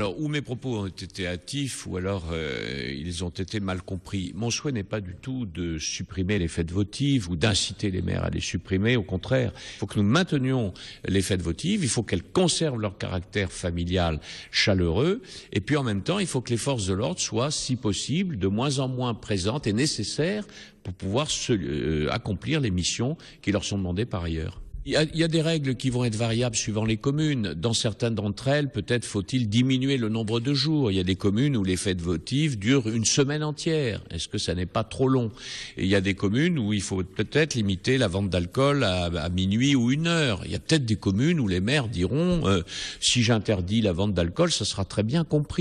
Alors, ou mes propos ont été hâtifs, ou alors euh, ils ont été mal compris. Mon souhait n'est pas du tout de supprimer les fêtes votives ou d'inciter les maires à les supprimer. Au contraire, il faut que nous maintenions les fêtes votives, il faut qu'elles conservent leur caractère familial chaleureux, et puis en même temps, il faut que les forces de l'ordre soient, si possible, de moins en moins présentes et nécessaires pour pouvoir euh, accomplir les missions qui leur sont demandées par ailleurs. Il y, a, des règles qui vont être variables suivant les communes. Dans certaines d'entre elles, peut-être faut-il diminuer le nombre de jours. Il y a des communes où les fêtes votives durent une semaine entière. Est-ce que ça n'est pas trop long il y a des communes où il faut peut-être limiter la vente d'alcool à, minuit ou une heure. Il y a peut-être des communes où les maires diront euh, si j'interdis la vente d'alcool, ça sera très bien compris.